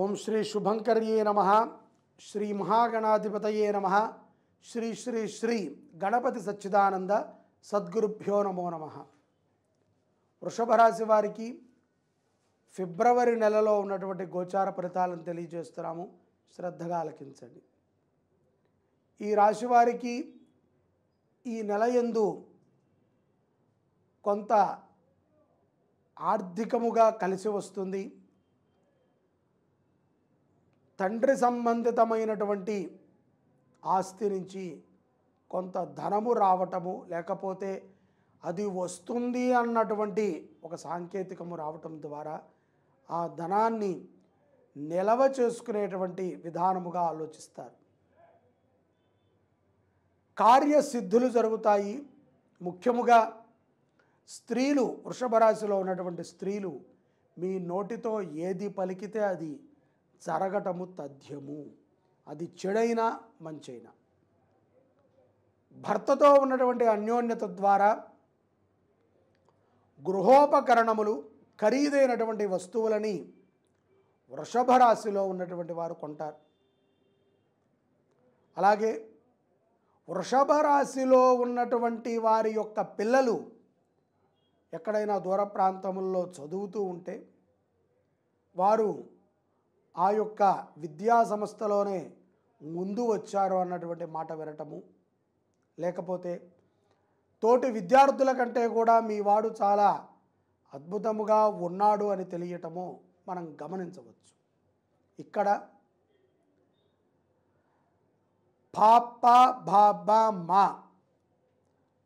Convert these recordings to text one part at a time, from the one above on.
ఓం శ్రీ శుభంకర్యే నమ శ్రీ మహాగణాధిపతయే నమ శ్రీ శ్రీ శ్రీ గణపతి సచ్చిదానంద సద్గురుభ్యో నమో నమ వృషభ రాశి వారికి ఫిబ్రవరి నెలలో ఉన్నటువంటి గోచార ఫలితాలను తెలియజేస్తున్నాము శ్రద్ధగా ఆలకించండి ఈ రాశివారికి ఈ నెల ఎందు కొంత ఆర్థికముగా కలిసి వస్తుంది తండ్రి సంబంధితమైనటువంటి ఆస్తి నుంచి కొంత ధనము రావటము లేకపోతే అది వస్తుంది అన్నటువంటి ఒక సాంకేతికము రావటం ద్వారా ఆ ధనాన్ని నిలవ చేసుకునేటువంటి విధానముగా ఆలోచిస్తారు కార్యసిద్ధులు జరుగుతాయి ముఖ్యముగా స్త్రీలు వృషభ రాశిలో ఉన్నటువంటి స్త్రీలు మీ నోటితో ఏది పలికితే అది జరగటము తథ్యము అది చెడైనా మంచైనా భర్తతో ఉన్నటువంటి అన్యోన్యత ద్వారా గృహోపకరణములు ఖరీదైనటువంటి వస్తువులని వృషభ రాశిలో ఉన్నటువంటి వారు కొంటారు అలాగే వృషభ రాశిలో ఉన్నటువంటి వారి యొక్క పిల్లలు ఎక్కడైనా దూర ప్రాంతముల్లో చదువుతూ ఉంటే వారు ఆ యొక్క విద్యా సంస్థలోనే ముందు వచ్చారు అన్నటువంటి మాట వినటము లేకపోతే తోటి విద్యార్థుల కంటే కూడా మీ వాడు చాలా అద్భుతముగా ఉన్నాడు అని తెలియటము మనం గమనించవచ్చు ఇక్కడ పాప బాబ మా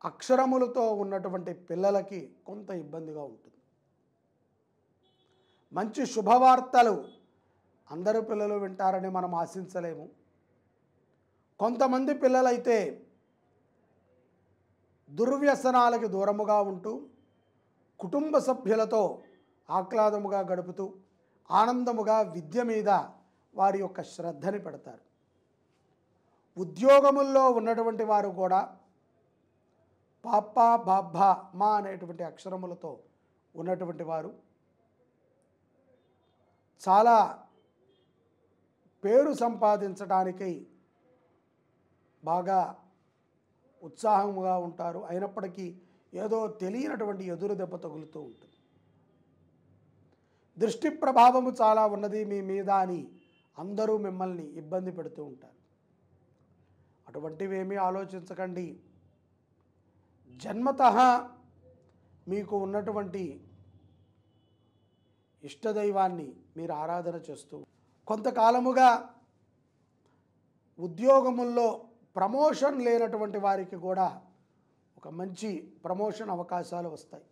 అక్షరములతో ఉన్నటువంటి పిల్లలకి కొంత ఇబ్బందిగా ఉంటుంది మంచి శుభవార్తలు అందరూ పిల్లలు వింటారని మనం ఆశించలేము కొంతమంది పిల్లలైతే దుర్వ్యసనాలకు దూరముగా ఉంటూ కుటుంబ సభ్యులతో ఆహ్లాదముగా గడుపుతూ ఆనందముగా విద్య మీద వారి యొక్క శ్రద్ధని పెడతారు ఉద్యోగముల్లో ఉన్నటువంటి వారు కూడా పాప బాబ్బ మా అనేటువంటి అక్షరములతో ఉన్నటువంటి వారు చాలా పేరు సంపాదించడానికి బాగా ఉత్సాహంగా ఉంటారు అయినప్పటికీ ఏదో తెలియనటువంటి ఎదురు దెబ్బ తగులుతూ ఉంటుంది దృష్టి ప్రభావము చాలా ఉన్నది మీ మీద అని అందరూ మిమ్మల్ని ఇబ్బంది పెడుతూ ఉంటారు అటువంటివేమీ ఆలోచించకండి జన్మత మీకు ఉన్నటువంటి ఇష్టదైవాన్ని మీరు ఆరాధన చేస్తూ కొంతకాలముగా ఉద్యోగముల్లో ప్రమోషన్ లేనటువంటి వారికి కూడా ఒక మంచి ప్రమోషన్ అవకాశాలు వస్తాయి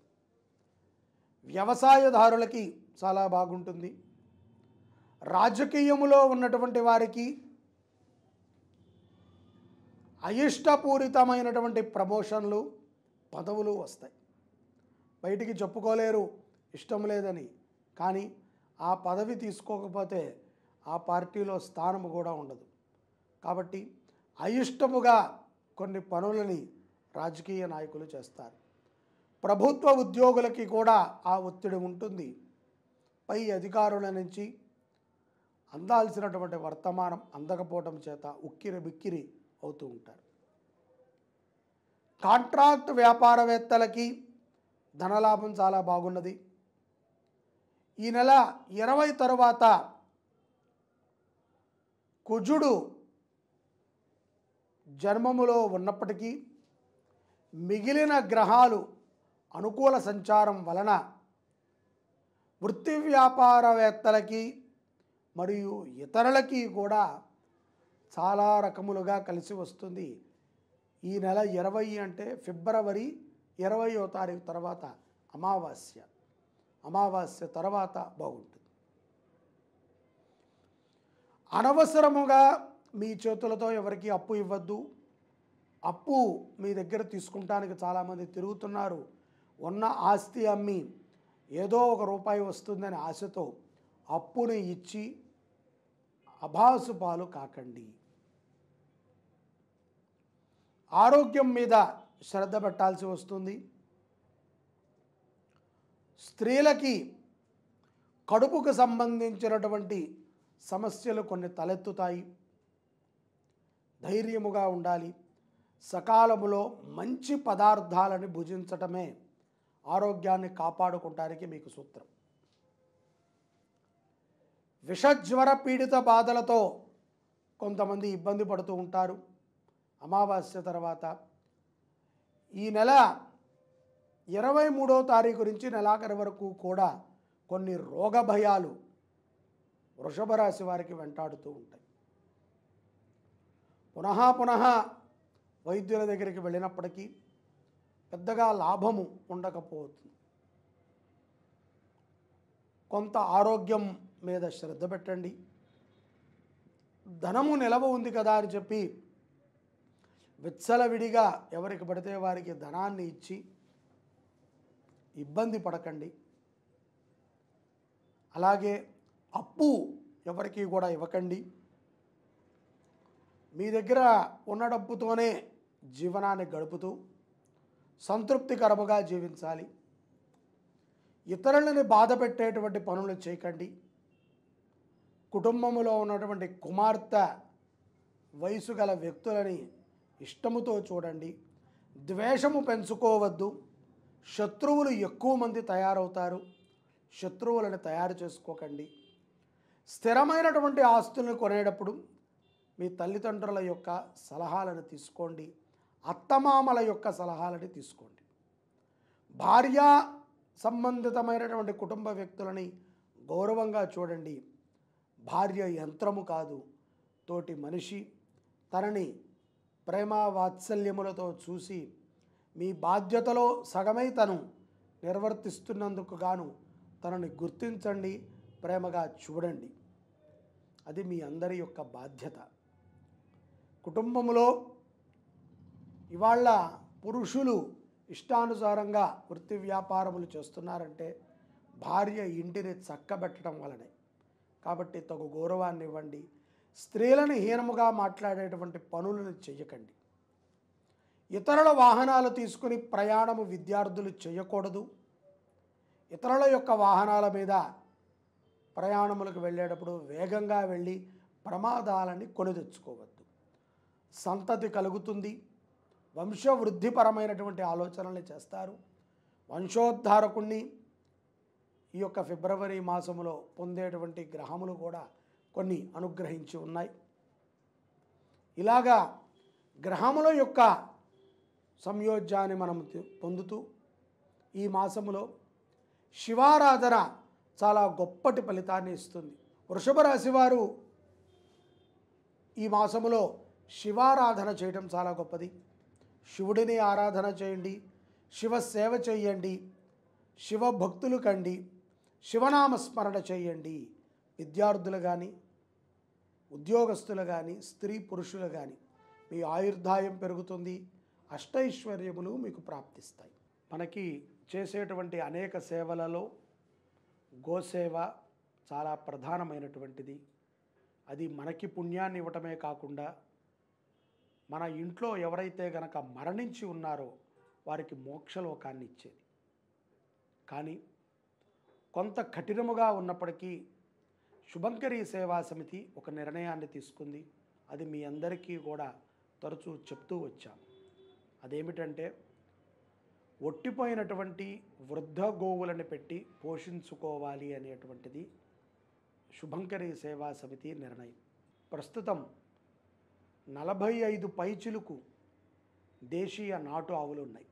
వ్యవసాయదారులకి చాలా బాగుంటుంది రాజకీయములో ఉన్నటువంటి వారికి అయిష్టపూరితమైనటువంటి ప్రమోషన్లు పదవులు వస్తాయి బయటికి చెప్పుకోలేరు ఇష్టం లేదని కానీ ఆ పదవి తీసుకోకపోతే ఆ పార్టీలో స్థానము కూడా ఉండదు కాబట్టి అయిష్టముగా కొన్ని పనులని రాజకీయ నాయకులు చేస్తారు ప్రభుత్వ ఉద్యోగులకి కూడా ఆ ఒత్తిడి ఉంటుంది పై అధికారుల నుంచి అందాల్సినటువంటి వర్తమానం అందకపోవడం చేత ఉక్కిరి బిక్కిరి అవుతూ ఉంటారు కాంట్రాక్ట్ వ్యాపారవేత్తలకి ధనలాభం చాలా బాగున్నది ఈ నెల ఇరవై తరువాత కుజుడు జన్మములో ఉన్నప్పటికీ మిగిలిన గ్రహాలు అనుకూల సంచారం వలన వృత్తి వ్యాపారవేత్తలకి మరియు ఇతరులకి కూడా చాలా రకములుగా కలిసి వస్తుంది ఈ నెల ఇరవై అంటే ఫిబ్రవరి ఇరవయో తారీఖు తర్వాత అమావాస్య అమావాస్య తర్వాత బాగుంటుంది అనవసరముగా మీ చేతులతో ఎవరికి అప్పు ఇవ్వద్దు అప్పు మీ దగ్గర తీసుకుంటానికి చాలామంది తిరుగుతున్నారు ఉన్న ఆస్తి అమ్మి ఏదో ఒక రూపాయి వస్తుందని ఆశతో అప్పుని ఇచ్చి అభాసు పాలు కాకండి ఆరోగ్యం మీద శ్రద్ధ పెట్టాల్సి వస్తుంది స్త్రీలకి కడుపుకు సంబంధించినటువంటి సమస్యలు కొన్ని తలెత్తుతాయి ధైర్యముగా ఉండాలి సకాలములో మంచి పదార్థాలని భుజించటమే ఆరోగ్యాన్ని కాపాడుకుంటానికి మీకు సూత్రం విషజ్వర పీడిత బాధలతో కొంతమంది ఇబ్బంది పడుతూ ఉంటారు అమావాస్య తర్వాత ఈ నెల ఇరవై మూడో తారీఖు నుంచి నెలాఖరు వరకు కూడా కొన్ని రోగ భయాలు వృషభ రాశి వారికి వెంటాడుతూ ఉంటాయి పునః పునః వైద్యుల దగ్గరికి వెళ్ళినప్పటికీ పెద్దగా లాభము ఉండకపోతుంది కొంత ఆరోగ్యం మీద శ్రద్ధ పెట్టండి ధనము నిలవ ఉంది కదా అని చెప్పి విత్సలవిడిగా ఎవరికి పడితే వారికి ధనాన్ని ఇచ్చి ఇబ్బంది పడకండి అలాగే అప్పు ఎవరికి కూడా ఇవ్వకండి మీ దగ్గర ఉన్న డబ్బుతోనే జీవనాన్ని గడుపుతూ సంతృప్తికరముగా జీవించాలి ఇతరులని బాధ పెట్టేటువంటి పనులు చేయకండి కుటుంబంలో ఉన్నటువంటి కుమార్తె వయసు గల వ్యక్తులని ఇష్టముతో చూడండి ద్వేషము పెంచుకోవద్దు శత్రువులు ఎక్కువ మంది తయారవుతారు శత్రువులను తయారు చేసుకోకండి స్థిరమైనటువంటి ఆస్తులను కొనేటప్పుడు మీ తల్లిదండ్రుల యొక్క సలహాలను తీసుకోండి అత్తమామల యొక్క సలహాలని తీసుకోండి భార్య సంబంధితమైనటువంటి కుటుంబ వ్యక్తులని గౌరవంగా చూడండి భార్య యంత్రము కాదు తోటి మనిషి తనని ప్రేమ వాత్సల్యములతో చూసి మీ బాధ్యతలో సగమై తను నిర్వర్తిస్తున్నందుకు గాను తనని గుర్తించండి ప్రేమగా చూడండి అది మీ అందరి యొక్క బాధ్యత కుటుంబంలో ఇవాళ పురుషులు ఇష్టానుసారంగా వృత్తి వ్యాపారములు చేస్తున్నారంటే భార్య ఇంటిని చక్కబెట్టడం వలనే కాబట్టి తగు గౌరవాన్ని ఇవ్వండి స్త్రీలను హీనముగా మాట్లాడేటువంటి పనులను చేయకండి ఇతరుల వాహనాలు తీసుకుని ప్రయాణము విద్యార్థులు చేయకూడదు ఇతరుల యొక్క వాహనాల మీద ప్రయాణములకు వెళ్ళేటప్పుడు వేగంగా వెళ్ళి ప్రమాదాలని కొని తెచ్చుకోవద్దు సంతతి కలుగుతుంది వంశవృద్ధిపరమైనటువంటి ఆలోచనలు చేస్తారు వంశోద్ధారకుణ్ణి ఈ యొక్క ఫిబ్రవరి మాసంలో పొందేటువంటి గ్రహములు కూడా కొన్ని అనుగ్రహించి ఉన్నాయి ఇలాగా గ్రహముల యొక్క సంయోజ్యాన్ని మనం పొందుతూ ఈ మాసములో శివారాధన చాలా గొప్పటి ఫలితాన్ని ఇస్తుంది వృషభ రాశి వారు ఈ మాసములో శివారాధన చేయడం చాలా గొప్పది శివుడిని ఆరాధన చేయండి శివ సేవ చేయండి శివ భక్తులు కండి శివనామస్మరణ చేయండి విద్యార్థులు కానీ ఉద్యోగస్తులు కానీ స్త్రీ పురుషులు కానీ మీ ఆయుర్దాయం పెరుగుతుంది అష్టైశ్వర్యములు మీకు ప్రాప్తిస్తాయి మనకి చేసేటువంటి అనేక సేవలలో గోసేవ చాలా ప్రధానమైనటువంటిది అది మనకి పుణ్యాన్ని ఇవ్వటమే కాకుండా మన ఇంట్లో ఎవరైతే గనక మరణించి ఉన్నారో వారికి మోక్షలోకాన్ని ఇచ్చేది కానీ కొంత కఠినముగా ఉన్నప్పటికీ శుభంకరీ సేవా సమితి ఒక నిర్ణయాన్ని తీసుకుంది అది మీ అందరికీ కూడా తరచూ చెప్తూ వచ్చాం అదేమిటంటే ఒట్టిపోయినటువంటి వృద్ధ గోవులను పెట్టి పోషించుకోవాలి అనేటువంటిది శుభంకరి సేవా సమితి నిర్ణయం ప్రస్తుతం నలభై ఐదు పైచులకు దేశీయ నాటు ఆవులు ఉన్నాయి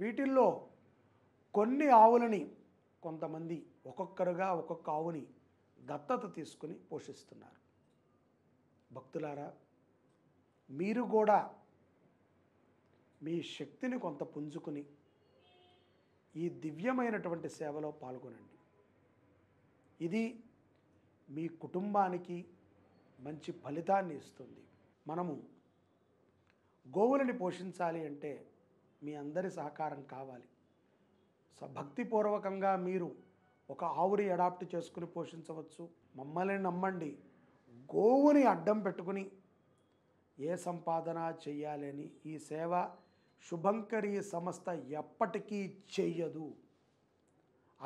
వీటిల్లో కొన్ని ఆవులని కొంతమంది ఒక్కొక్కరుగా ఒక్కొక్క ఆవుని దత్తత తీసుకుని పోషిస్తున్నారు భక్తులారా మీరు కూడా మీ శక్తిని కొంత పుంజుకుని ఈ దివ్యమైనటువంటి సేవలో పాల్గొనండి ఇది మీ కుటుంబానికి మంచి ఫలితాన్ని ఇస్తుంది మనము గోవులని పోషించాలి అంటే మీ అందరి సహకారం కావాలి భక్తిపూర్వకంగా మీరు ఒక ఆవుని అడాప్ట్ చేసుకుని పోషించవచ్చు మమ్మల్ని నమ్మండి గోవుని అడ్డం పెట్టుకుని ఏ సంపాదన చేయాలని ఈ సేవ శుభంకరి సంస్థ ఎప్పటికీ చెయ్యదు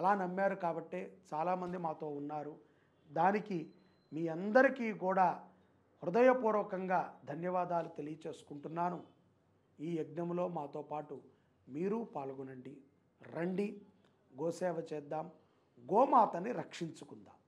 అలా నమ్మారు కాబట్టే చాలామంది మాతో ఉన్నారు దానికి మీ అందరికీ కూడా హృదయపూర్వకంగా ధన్యవాదాలు తెలియచేసుకుంటున్నాను ఈ యజ్ఞంలో మాతో పాటు మీరు పాల్గొనండి రండి గోసేవ చేద్దాం గోమాతని రక్షించుకుందాం